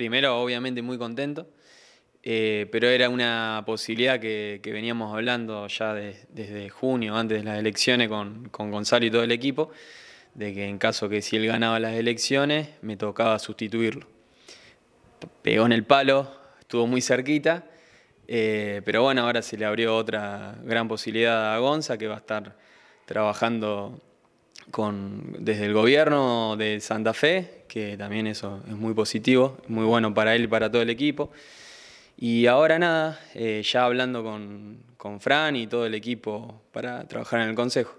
primero, obviamente, muy contento, eh, pero era una posibilidad que, veníamos hablando ya desde junio, antes de las elecciones, con, Gonzalo y todo el equipo, de que en caso que si él ganaba las elecciones, me tocaba sustituirlo. Pegó en el palo, estuvo muy cerquita, eh, pero bueno, ahora se le abrió otra gran posibilidad a Gonza, que va a estar trabajando con, desde el gobierno de Santa Fe, que también eso es muy positivo, muy bueno para él y para todo el equipo. Y ahora nada, eh, ya hablando con, Fran y todo el equipo para trabajar en el Consejo.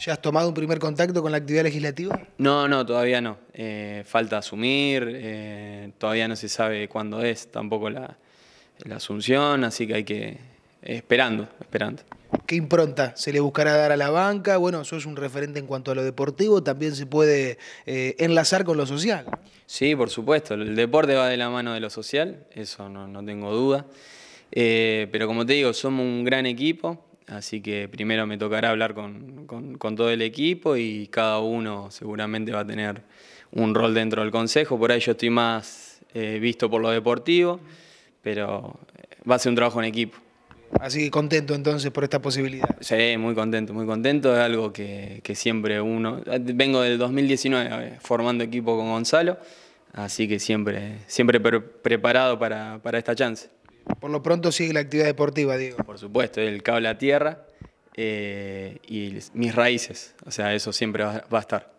¿Ya has tomado un primer contacto con la actividad legislativa? No, no, todavía no. Eh, falta asumir, eh, todavía no se sabe cuándo es tampoco la, la asunción, así que hay que... esperando, esperando. ¿Qué impronta se le buscará dar a la banca? Bueno, sos un referente en cuanto a lo deportivo, también se puede eh, enlazar con lo social. Sí, por supuesto, el deporte va de la mano de lo social, eso no, tengo duda. Eh, pero como te digo, somos un gran equipo, así que primero me tocará hablar con, todo el equipo y cada uno seguramente va a tener un rol dentro del consejo. Por ahí yo estoy más eh, visto por lo deportivo, pero va a ser un trabajo en equipo. Así que contento entonces por esta posibilidad. Sí, muy contento, muy contento. Es algo que, siempre uno... Vengo del 2019 eh, formando equipo con Gonzalo, así que siempre, siempre preparado para, esta chance. Por lo pronto sigue la actividad deportiva, Diego. Por supuesto, el cable a tierra eh, y mis raíces. O sea, eso siempre va, a estar.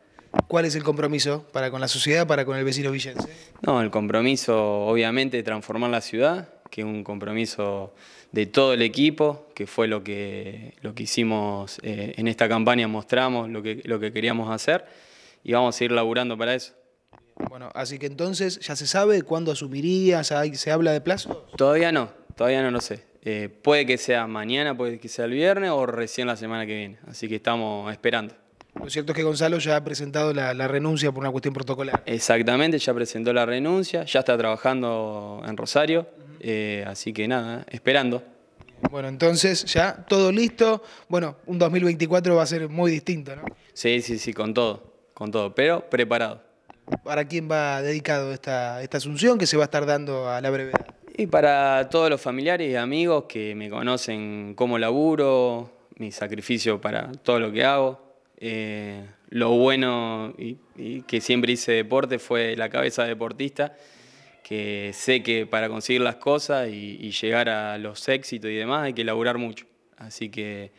¿Cuál es el compromiso para con la sociedad, para con el vecino villense? No, el compromiso obviamente de transformar la ciudad, que un compromiso de todo el equipo, que fue lo que, lo que hicimos eh, en esta campaña, mostramos lo que, lo que queríamos hacer y vamos a ir laburando para eso. Bueno, así que entonces, ¿ya se sabe cuándo asumirías? ¿Se habla de plazo? Todavía no, todavía no lo sé. Eh, puede que sea mañana, puede que sea el viernes o recién la semana que viene. Así que estamos esperando. Lo cierto es que Gonzalo ya ha presentado la, la, renuncia por una cuestión protocolar. Exactamente, ya presentó la renuncia, ya está trabajando en Rosario, eh, así que nada, esperando. Bueno, entonces ya todo listo. Bueno, un 2024 va a ser muy distinto, ¿no? Sí, sí, sí, con todo, con todo, pero preparado. ¿Para quién va dedicado esta, asunción que se va a estar dando a la brevedad? Y para todos los familiares y amigos que me conocen cómo laburo, mi sacrificio para todo lo que hago. Eh, lo bueno y que siempre hice deporte fue la cabeza deportista que sé que para conseguir las cosas y, llegar a los éxitos y demás hay que laburar mucho. Así que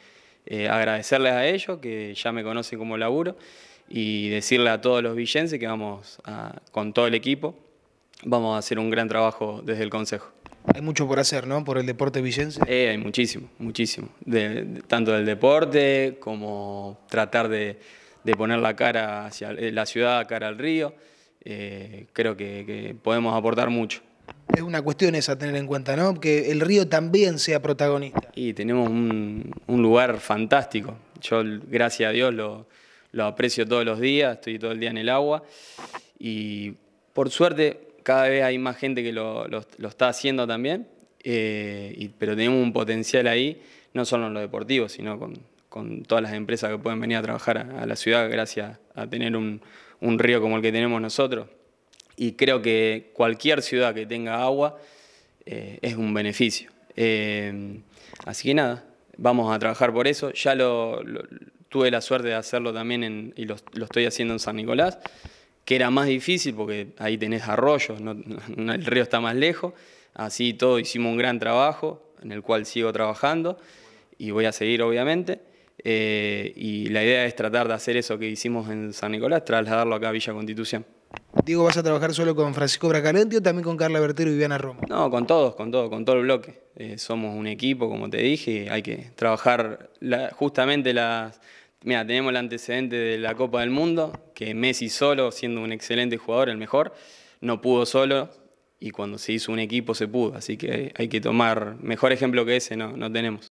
eh, agradecerles a ellos, que ya me conocen como laburo, y decirle a todos los villenses que vamos con todo el equipo, vamos a hacer un gran trabajo desde el Consejo. Hay mucho por hacer, ¿no? Por el deporte villense. Eh, hay muchísimo, muchísimo. tanto del deporte como tratar de, de poner la cara hacia eh, la ciudad, cara al río. Eh, creo que, podemos aportar mucho. Es una cuestión esa tener en cuenta, ¿no? Que el río también sea protagonista. Y tenemos un, lugar fantástico. Yo, gracias a Dios, lo, aprecio todos los días, estoy todo el día en el agua. Y por suerte, cada vez hay más gente que lo, está haciendo también. Eh, pero tenemos un potencial ahí, no solo en lo deportivo, sino con, todas las empresas que pueden venir a trabajar a la ciudad gracias a tener un, un río como el que tenemos nosotros. Y creo que cualquier ciudad que tenga agua eh, es un beneficio. Eh, así que nada, vamos a trabajar por eso. Ya lo, tuve la suerte de hacerlo también y lo, estoy haciendo en San Nicolás, que era más difícil porque ahí tenés arroyos, el río está más lejos. Así todo hicimos un gran trabajo en el cual sigo trabajando y voy a seguir obviamente. Eh, y la idea es tratar de hacer eso que hicimos en San Nicolás, trasladarlo acá a Villa Constitución. Diego, ¿vas a trabajar solo con Francisco Bracalenti o también con Carla Bertero y Viviana Roma? No, con todos, con todo, con todo el bloque. Eh, somos un equipo, como te dije, hay que trabajar justamente las... Mira, tenemos el antecedente de la Copa del Mundo, que Messi solo, siendo un excelente jugador, el mejor, no pudo solo y cuando se hizo un equipo se pudo, así que hay que tomar mejor ejemplo que ese, no, no tenemos.